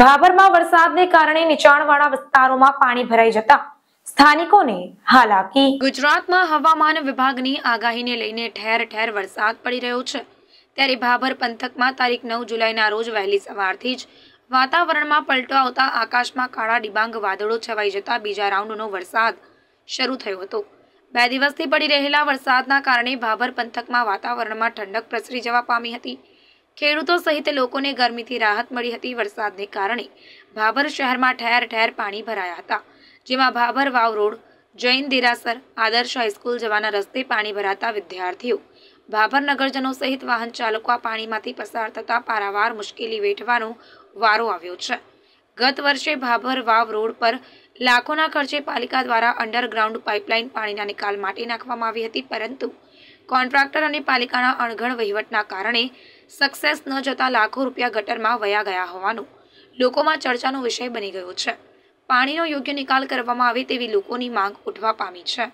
ભાભરમાં વરસાદને કારણે નીચાણવાળા વિસ્તારોમાં પાણી ભરાઈ જતા સ્થાનિકોને હાલાકી ગુજરાતમાં હવામાન વિભાગની આગાહીને લઈને ઠેર ઠેર વરસાદ પડી રહ્યો છે ત્યારે ભાભર પંથકમાં તારીખ નવ જુલાઈના રોજ વહેલી સવારથી જ વાતાવરણમાં પલટો આવતા આકાશમાં કાળા ડિબાંગ વાદળો છવાઈ જતા બીજા રાઉન્ડનો વરસાદ શરૂ થયો હતો બે દિવસથી પડી રહેલા વરસાદના કારણે ભાભર પંથકમાં વાતાવરણમાં ઠંડક પ્રસરી જવા પામી હતી ખેડૂતો સહિત લોકોને ગરમીથી રાહત મળી હતી વરસાદને કારણે ભાભર શહેરમાં ઠેર ઠેર પાણી ભરાયા હતા જેમાં ભાભર વાવ રોડ જૈન દેરાસર આદર્શ હાઈસ્કૂલ જવાના રસ્તે પાણી ભરાતા વિદ્યાર્થીઓ ભાભર નગરજનો સહિત વાહન ચાલકો આ પાણીમાંથી પસાર થતા પારાવાર મુશ્કેલી વેઠવાનો વારો આવ્યો છે ગત વર્ષે ભાભર વાવ રોડ પર લાખોના ખર્ચે પાલિકા દ્વારા અંડરગ્રાઉન્ડ પાઇપલાઇન પાણીના નિકાલ માટે નાખવામાં આવી હતી પરંતુ કોન્ટ્રાક્ટર અને પાલિકાના અણઘડ વહીવટના કારણે સક્સેસ ન જતા લાખો રૂપિયા ગટરમાં વયા ગયા હોવાનું લોકોમાં ચર્ચાનો વિષય બની ગયો છે પાણીનો યોગ્ય નિકાલ કરવામાં આવે તેવી લોકોની માંગ ઉઠવા પામી છે